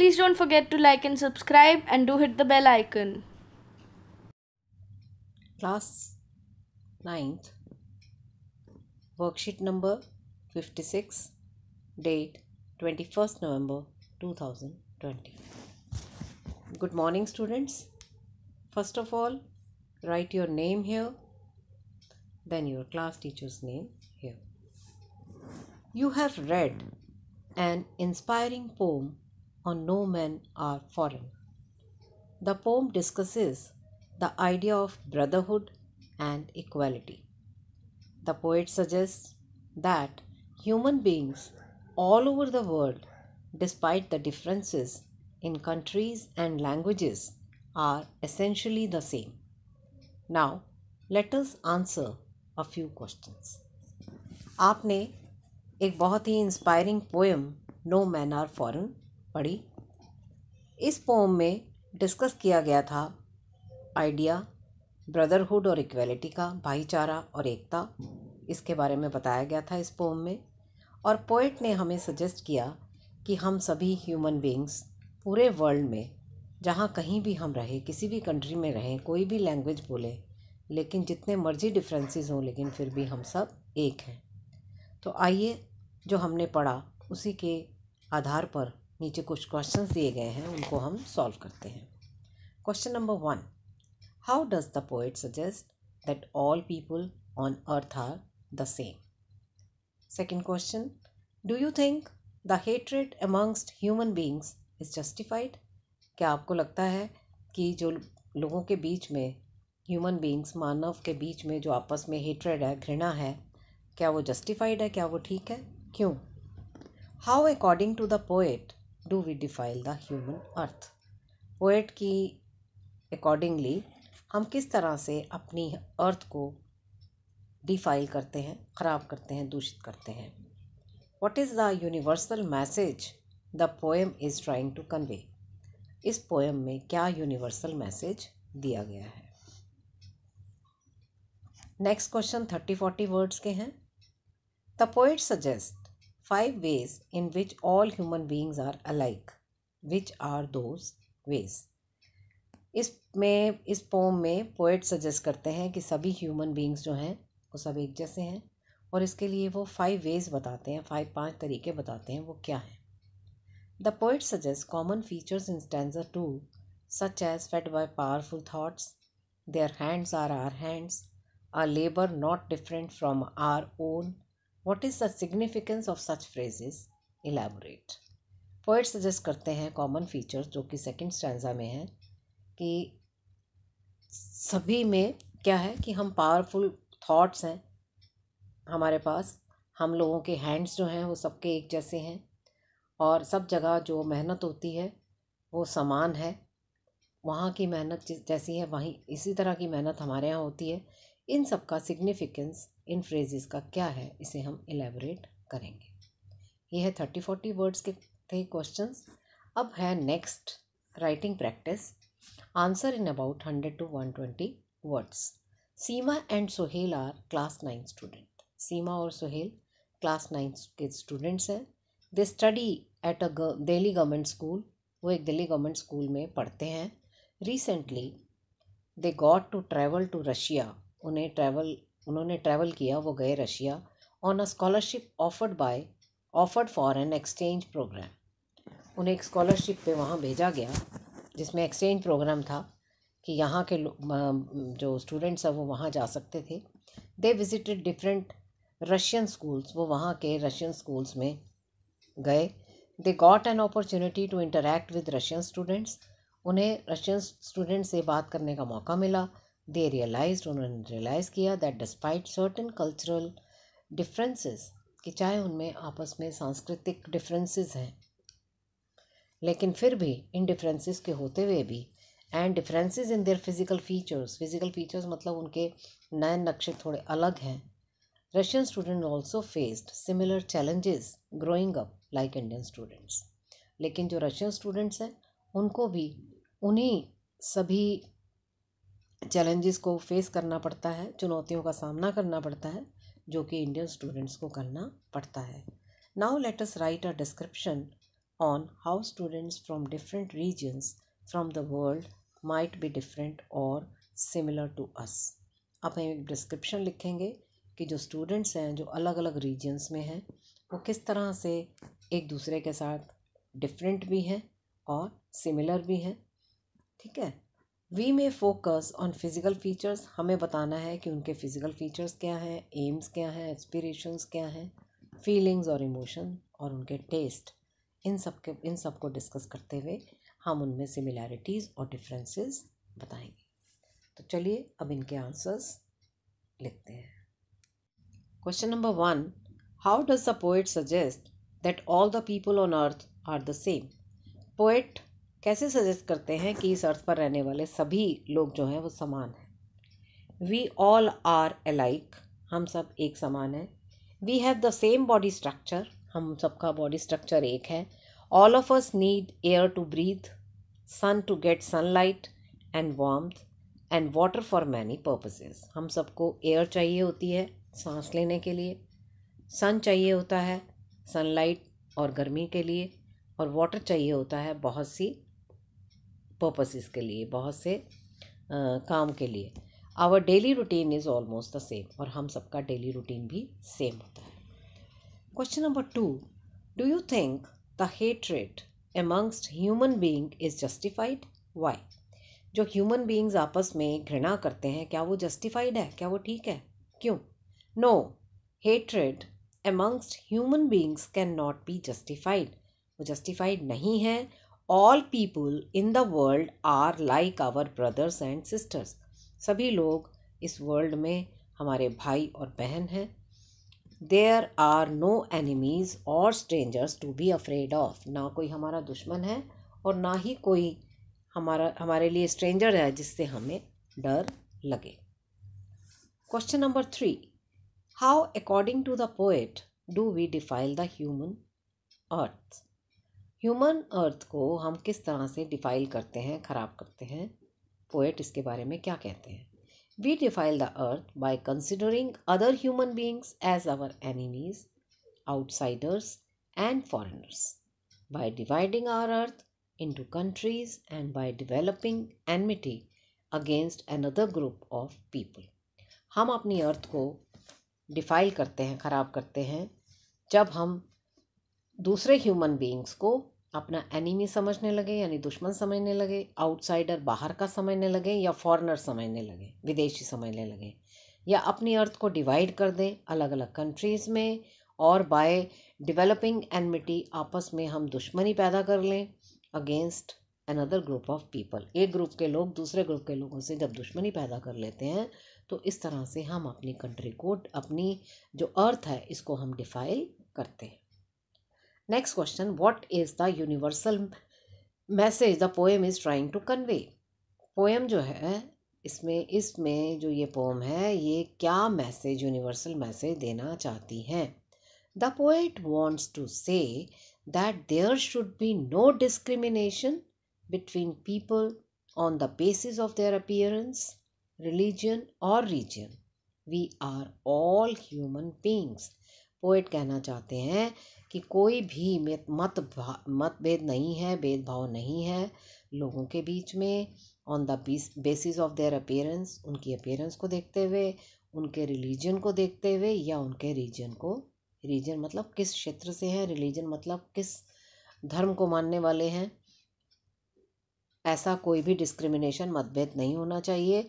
Please don't forget to like and subscribe and do hit the bell icon. Class 9th Worksheet number 56 Date 21st November 2020 Good morning students. First of all write your name here then your class teacher's name here. You have read an inspiring poem on No men Are Foreign. The poem discusses the idea of brotherhood and equality. The poet suggests that human beings all over the world, despite the differences in countries and languages, are essentially the same. Now, let us answer a few questions. आपने एक बहुत ही inspiring poem no man are foreign पढ़ी इस pome में discuss किया गया था आइडिया ब्रदरहुड और इक्वेलिटी का भाईचारा और एकता इसके बारे में बताया गया था इस पोम में और पोइट ने हमें सजेस्ट किया कि हम सभी ह्यूमन बींग्स पूरे वर्ल्ड में जहाँ कहीं भी हम रहें किसी भी कंट्री में रहें कोई भी लैंग्वेज बोलें लेकिन जितने मर्जी डिफरेंसेस हों लेकिन फिर भी हम सब एक हैं तो आइए जो हमने पढ़ा उसी के आधार पर नीचे कुछ क्वेश्चन दिए गए हैं उनको हम सॉल्व करते हैं question number one how does the poet suggest that all people on earth are the same second question do you think the hatred amongst human beings is justified क्या आपको लगता है कि जो लोगों के बीच में ह्यूमन बींग्स मानव के बीच में जो आपस में हेट्रेड है घृणा है क्या वो जस्टिफाइड है क्या वो ठीक है क्यों how according to the poet do we defile the human earth poet की अकॉर्डिंगली हम किस तरह से अपनी अर्थ को डिफाइल करते हैं ख़राब करते हैं दूषित करते हैं what is the universal message the poem is trying to convey इस पोएम में क्या यूनिवर्सल मैसेज दिया गया है next question thirty forty words के हैं the poet suggest five ways in which all human beings are alike which are those ways इसमें इस पोम में पोइट सजेस्ट करते हैं कि सभी ह्यूमन बींग्स जो हैं वो सब एक जैसे हैं और इसके लिए वो फाइव वेज बताते हैं फाइव पांच तरीके बताते हैं वो क्या हैं the poet suggest common features in stanza two such as fed by powerful thoughts their hands are our hands are labour not different from our own what is the significance of such phrases? Elaborate poet suggest करते हैं common features जो कि second stanza में है कि सभी में क्या है कि हम पावरफुल थाट्स हैं हमारे पास हम लोगों के हैंड्स जो हैं वो सबके एक जैसे हैं और सब जगह जो मेहनत होती है वो समान है वहाँ की मेहनत जैसी है वहीं इसी तरह की मेहनत हमारे यहाँ होती है इन सब का सिग्निफिकेंस इन फ्रेजेस का क्या है इसे हम एलेबोरेट करेंगे ये है थर्टी फोर्टी वर्ड्स के थे क्वेश्चन अब है next writing practice answer in about hundred to one twenty words Seema and Suhail are class nine student Seema और सुहेल क्लास नाइन के स्टूडेंट्स हैं they study at a Delhi government school वो एक दिल्ली गवर्नमेंट स्कूल में पढ़ते हैं recently they got to travel to Russia उन्हें travel उन्होंने ट्रैवल किया वो गए Russia on a scholarship offered by offered for an exchange programme उन्हें एक स्कॉलरशिप पे वहाँ भेजा गया जिसमें एक्सचेंज प्रोग्राम था कि यहाँ के जो स्टूडेंट्स हैं वो वहाँ जा सकते थे they visited different Russian schools वो वहाँ के रशियन स्कूल्स में गए they got an opportunity to interact with Russian students उन्हें रशियन स्टूडेंट से बात करने का मौका मिला they realized उन्होंने रियलाइज किया that despite certain cultural differences कि चाहे उनमें आपस में सांस्कृतिक डिफरेंसेस हैं लेकिन फिर भी इन डिफरेंसेस के होते हुए भी and differences in their physical features physical features मतलब उनके नए नक्शे थोड़े अलग हैं Russian student also faced similar challenges growing up like Indian students लेकिन जो रशियन स्टूडेंट्स हैं उनको भी उन्हीं सभी चैलेंजेस को फेस करना पड़ता है चुनौतियों का सामना करना पड़ता है जो कि इंडियन स्टूडेंट्स को करना पड़ता है now let us write a description on how students from different regions from the world might be different और सिमिलर टू अस अब हम एक डिस्क्रिप्शन लिखेंगे कि जो स्टूडेंट्स हैं जो अलग अलग रीजन्स में हैं वो किस तरह से एक दूसरे के साथ डिफरेंट भी हैं और सिमिलर भी हैं ठीक है we may focus on physical features हमें बताना है कि उनके फ़िज़िकल फ़ीचर्स क्या हैं एम्स क्या हैं एस्पिरेशंस क्या हैं फीलिंग्स और इमोशन और उनके टेस्ट इन सब के इन सब को डिस्कस करते हुए हम उनमें सिमिलैरिटीज़ और डिफरेंसेस बताएंगे तो चलिए अब इनके आंसर्स लिखते हैं question number one how does the poet suggest that all the people on earth are the same poet कैसे सजेस्ट करते हैं कि इस अर्थ पर रहने वाले सभी लोग जो हैं वो समान हैं वी ऑल आर अलाइक हम सब एक समान हैं we have the same body structure हम सबका बॉडी स्ट्रक्चर एक है all of us need air to breathe sun to get sunlight and warm and water for many purposes हम सबको एयर चाहिए होती है सांस लेने के लिए सन चाहिए होता है सनलाइट और गर्मी के लिए और वाटर चाहिए होता है बहुत सी पर्पसेस के लिए बहुत से आ, काम के लिए our daily routine is almost the same और हम सबका डेली रूटीन भी सेम होता है question number two do you think the hatred amongst human being is justified why जो ह्यूमन बींग्स आपस में घृणा करते हैं क्या वो जस्टिफाइड है क्या वो ठीक है क्यों no hatred amongst human beings can not be justified वो जस्टिफाइड नहीं है all people in the world are like our brothers and sisters सभी लोग इस वर्ल्ड में हमारे भाई और बहन हैं देयर आर नो एनिमीज़ और strangers to be afraid of ना कोई हमारा दुश्मन है और ना ही कोई हमारा हमारे लिए स्ट्रेंजर है जिससे हमें डर लगे question number three how according to the poet do we defile the human earth human earth को हम किस तरह से डिफाइल करते हैं खराब करते हैं पोएट इसके बारे में क्या कहते हैं we defile the earth by considering other human beings as our enemies outsiders and foreigners by dividing our earth into countries and by developing enmity against another group of people हम अपनी अर्थ को defile करते हैं ख़राब करते हैं जब हम दूसरे ह्यूमन बींग्स को अपना एनिमी समझने लगे यानी दुश्मन समझने लगे आउटसाइडर बाहर का समझने लगे या फॉरनर समझने लगे विदेशी समझने लगे या अपनी अर्थ को डिवाइड कर दें अलग अलग कंट्रीज़ में और बाय डेवलपिंग एनमिटी आपस में हम दुश्मनी पैदा कर लें against another group of people एक ग्रुप के लोग दूसरे ग्रुप के लोगों से जब दुश्मनी पैदा कर लेते हैं तो इस तरह से हम अपनी कंट्री को अपनी जो अर्थ है इसको हम डिफाइल करते हैं next question what is the universal message the poem is trying to convey poem जो है इसमें इसमें जो ये पोम है ये क्या मैसेज यूनिवर्सल मैसेज देना चाहती हैं the poet wants to say that there should be no discrimination between people on the basis of their appearance religion और region we are all human beings poet कहना चाहते हैं कि कोई भी मत मतभा मतभेद नहीं है भेदभाव नहीं है लोगों के बीच में on the basis of their appearance उनकी अपेयरेंस को देखते हुए उनके रिलीजन को देखते हुए या उनके रीजन को रीजन मतलब किस क्षेत्र से है रिलीजन मतलब किस धर्म को मानने वाले हैं ऐसा कोई भी डिस्क्रिमिनेशन मतभेद नहीं होना चाहिए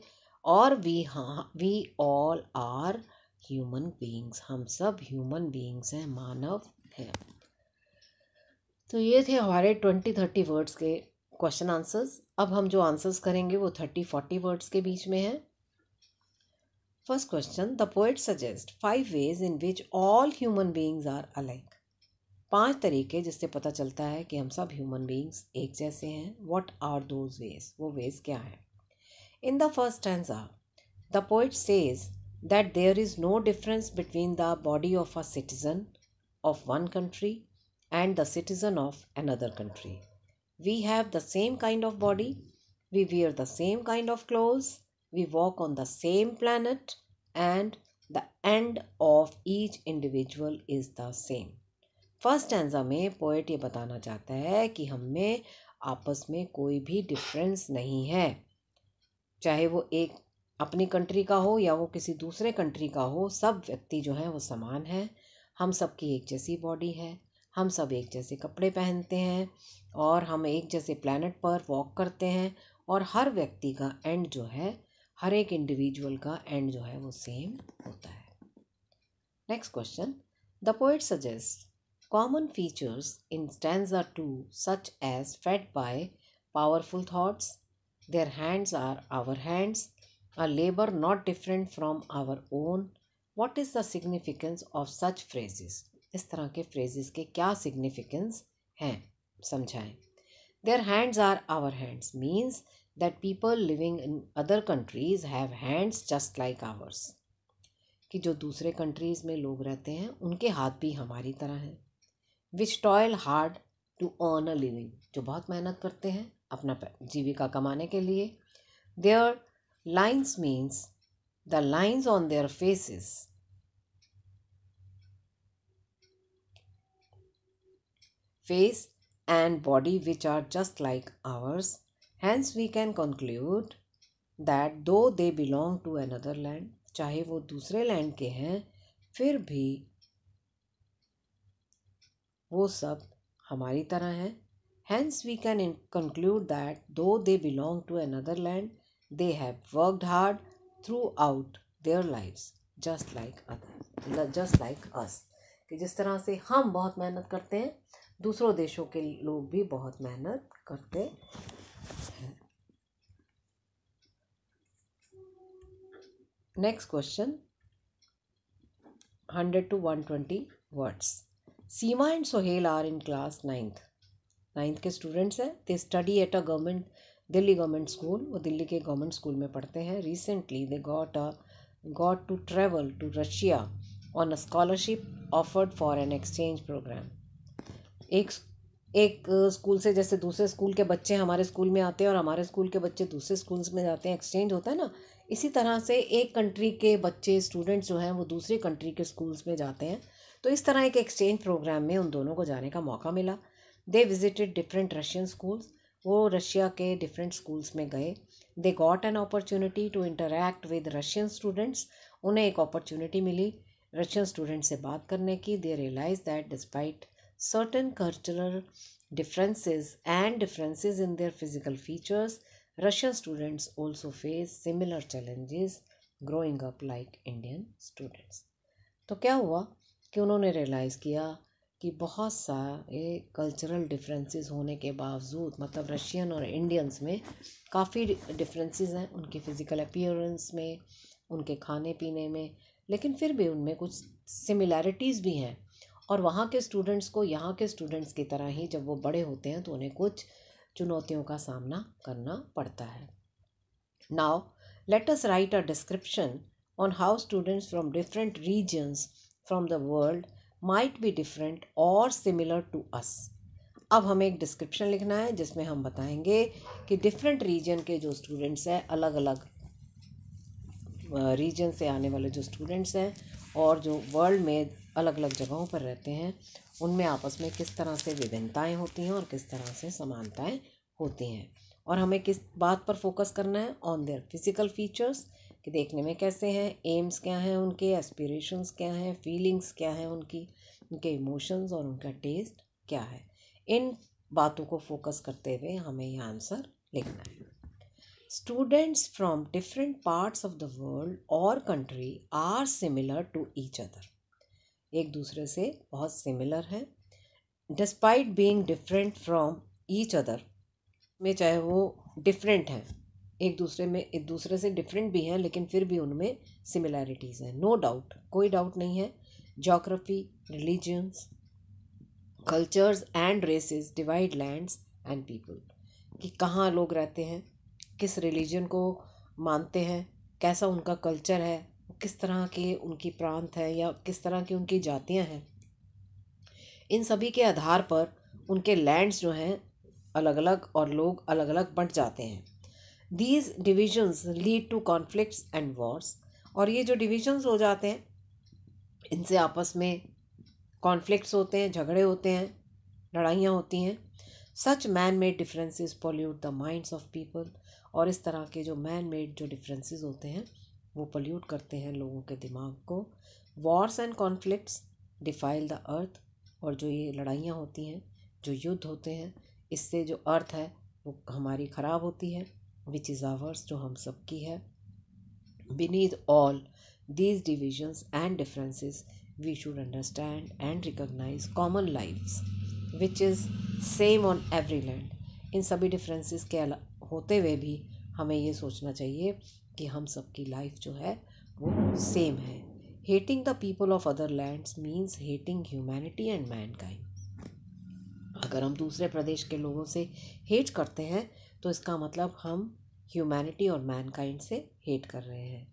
और वी हाँ we all are human beings हम सब ह्यूमन बींग्स हैं मानव है तो ये थे हमारे ट्वेंटी थर्टी वर्ड्स के क्वेश्चन आंसर्स अब हम जो आंसर्स करेंगे वो थर्टी फोर्टी वर्ड्स के बीच में हैं first question the poet suggest five ways in which all human beings are alike पांच तरीके जिससे पता चलता है कि हम सब ह्यूमन बींग्स एक जैसे हैं वॉट आर दोज वेज वो वेज क्या हैं in the first are the poet says that there is no difference between the body of a citizen of one country and the citizen of another country. We have the same kind of body, we wear the same kind of clothes, we walk on the same planet, and the end of each individual is the same. First stanza में poet ये बताना चाहता है कि हम में आपस में कोई भी डिफरेंस नहीं है चाहे वो एक अपनी कंट्री का हो या वो किसी दूसरे कंट्री का हो सब व्यक्ति जो हैं वो समान हैं हम सबकी एक जैसी बॉडी है हम सब एक जैसे कपड़े पहनते हैं और हम एक जैसे प्लानट पर वॉक करते हैं और हर व्यक्ति का एंड जो है हर एक इंडिविजुअल का एंड जो है वो सेम होता है next question the poet suggest common features in stanza two such as fed by powerful thoughts their hands are our hands a labour not different from our own what is the significance of such phrases इस तरह के phrases के क्या significance हैं समझाएं their hands are our hands means that people living in other countries have hands just like ours कि जो दूसरे कंट्रीज़ में लोग रहते हैं उनके हाथ भी हमारी तरह हैं which toil hard to earn a living जो बहुत मेहनत करते हैं अपना जीविका कमाने के लिए their lines means the lines on their faces. Face and body which are just like ours. Hence we can conclude that though they belong to another land, चाहे वो दूसरे लैंड के हैं फिर भी वो सब हमारी तरह हैं hence we can conclude that though they belong to another land they have worked hard throughout their lifes just like other just like us कि जिस तरह से हम बहुत मेहनत करते हैं दूसरों देशों के लोग भी बहुत मेहनत करते हैं next question hundred to one twenty words Seema and Sohail are in class ninth ninth के स्टूडेंट्स हैं they study at a government Delhi government school वो दिल्ली के गवर्नमेंट स्कूल में पढ़ते हैं recently they got a got to travel to Russia on a scholarship offered for an exchange programme एक एक school uh, से जैसे दूसरे स्कूल के बच्चे हमारे स्कूल में आते हैं और हमारे स्कूल के बच्चे दूसरे स्कूल्स में जाते हैं एक्सचेंज होता है ना इसी तरह से एक कंट्री के बच्चे स्टूडेंट्स जो हैं वो दूसरे कंट्री के स्कूल्स में जाते हैं तो इस तरह एक एक्सचेंज प्रोग्राम में उन दोनों को जाने का मौका मिला they visited different Russian schools वो रशिया के डिफरेंट स्कूल्स में गए they got an opportunity to interact with Russian students उन्हें एक अपॉर्चुनिटी मिली रशियन स्टूडेंट से बात करने की they realise that despite certain cultural differences and differences in their physical features Russian students also face similar challenges growing up like Indian students तो क्या हुआ कि उन्होंने रियलाइज़ किया कि बहुत सा ये कल्चरल डिफरेंसेस होने के बावजूद मतलब रशियन और इंडियंस में काफ़ी डिफरेंसेस हैं उनके फ़िज़िकल अपीयरेंस में उनके खाने पीने में लेकिन फिर भी उनमें कुछ सिमिलैरिटीज़ भी हैं और वहाँ के स्टूडेंट्स को यहाँ के स्टूडेंट्स की तरह ही जब वो बड़े होते हैं तो उन्हें कुछ चुनौतियों का सामना करना पड़ता है now let write a description on how students from different regions from the world might be different और सिमिलर टू अस अब हमें एक डिस्क्रिप्शन लिखना है जिसमें हम बताएंगे कि डिफरेंट रीजन के जो स्टूडेंट्स हैं अलग अलग रीजन से आने वाले जो स्टूडेंट्स हैं और जो वर्ल्ड में अलग अलग जगहों पर रहते हैं उनमें आपस में किस तरह से विभिन्नताएं होती हैं और किस तरह से समानताएं होती हैं और हमें किस बात पर फोकस करना है ऑन देयर फिजिकल फीचर्स कि देखने में कैसे हैं एम्स क्या हैं उनके एस्पिरेशंस क्या हैं फीलिंग्स क्या हैं उनकी उनके इमोशंस और उनका टेस्ट क्या है इन बातों को फोकस करते हुए हमें यह आंसर लिखना है students from different parts of the world और country are similar to each other एक दूसरे से बहुत सिमिलर हैं despite being different from each other में चाहे वो डिफरेंट हैं एक दूसरे में एक दूसरे से डिफरेंट भी हैं लेकिन फिर भी उनमें सिमिलैरिटीज़ हैं नो डाउट कोई डाउट नहीं है geography religions cultures and races divide lands and people कि कहाँ लोग रहते हैं किस रिलीजन को मानते हैं कैसा उनका कल्चर है किस तरह के उनकी प्रांत है या किस तरह की उनकी जातियाँ हैं इन सभी के आधार पर उनके लैंड्स जो हैं अलग अलग और लोग अलग अलग बंट जाते हैं these divisions lead to conflicts and wars और ये जो डिविजन्स हो जाते हैं इनसे आपस में कॉन्फ्लिक्ट्स होते हैं झगड़े होते हैं लड़ाइयाँ होती हैं such man made differences pollute the minds of people और इस तरह के जो मैन मेड जो डिफरेंसेस होते हैं वो पोल्यूट करते हैं लोगों के दिमाग को wars and conflicts defile the earth और जो ये लड़ाइयाँ होती हैं जो युद्ध होते हैं इससे जो अर्थ है वो हमारी ख़राब होती है विच इज़ आवर्स जो हम सबकी है beneath all these divisions and differences we should understand and recognise common life which is same on every land इन सभी डिफरेंसेस के अला होते हुए भी हमें ये सोचना चाहिए कि हम सबकी लाइफ जो है वो सेम है hating the people of other lands means hating humanity and man अगर हम दूसरे प्रदेश के लोगों से हेट करते हैं तो इसका मतलब हम ह्यूमैनिटी और मैनकाइंड से हेट कर रहे हैं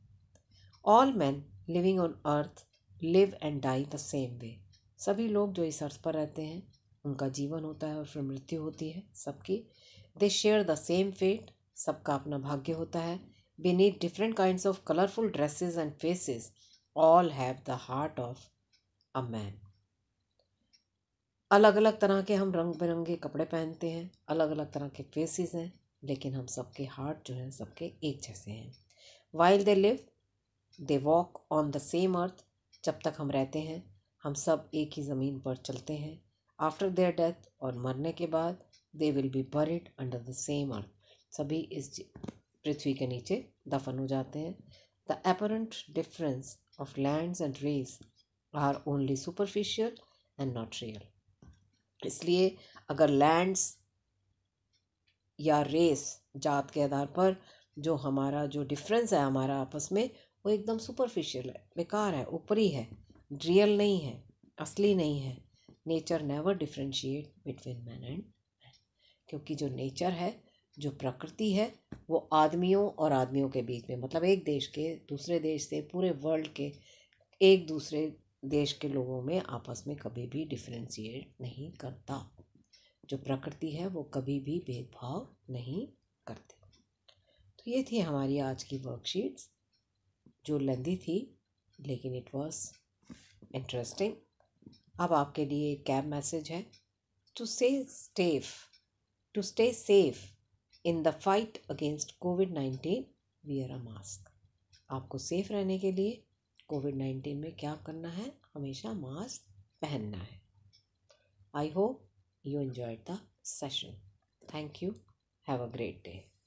all man living on earth live and die the same way सभी लोग जो इस अर्थ पर रहते हैं उनका जीवन होता है और फिर मृत्यु होती है सबकी they share the same fate सबका अपना भाग्य होता है beneath different kind of colourful dresses and faces all have the heart of a man अलग अलग तरह के हम रंग बिरंगे कपड़े पहनते हैं अलग अलग तरह के फेसेस हैं लेकिन हम सबके हार्ट जो हैं सबके एक जैसे हैं while they live they walk on the same earth जब तक हम रहते हैं हम सब एक ही ज़मीन पर चलते हैं आफ्टर देयर डेथ और मरने के बाद they will be buried under the same earth सभी इस पृथ्वी के नीचे दफन हो जाते हैं the apparent difference of lands and race are only superficial and not real इसलिए अगर लैंड्स या रेस जात के आधार पर जो हमारा जो डिफरेंस है हमारा आपस में वो एकदम सुपरफिशियल है बेकार है ऊपरी है रियल नहीं है असली नहीं है nature never differentiate between man and man क्योंकि जो नेचर है जो प्रकृति है वो आदमियों और आदमियों के बीच में मतलब एक देश के दूसरे देश से पूरे वर्ल्ड के एक दूसरे देश के लोगों में आपस में कभी भी डिफ्रेंशिएट नहीं करता जो प्रकृति है वो कभी भी भेदभाव नहीं करती तो ये थी हमारी आज की वर्कशीट्स जो लेंदी थी लेकिन इट वॉज इंटरेस्टिंग अब आपके लिए एक कैब मैसेज है to say safe to stay safe in the fight against COVID nineteen wear a mask आपको सेफ रहने के लिए कोविड नाइन्टीन में क्या करना है हमेशा मास्क पहनना है I hope you enjoyed the session. Thank you. Have a great day.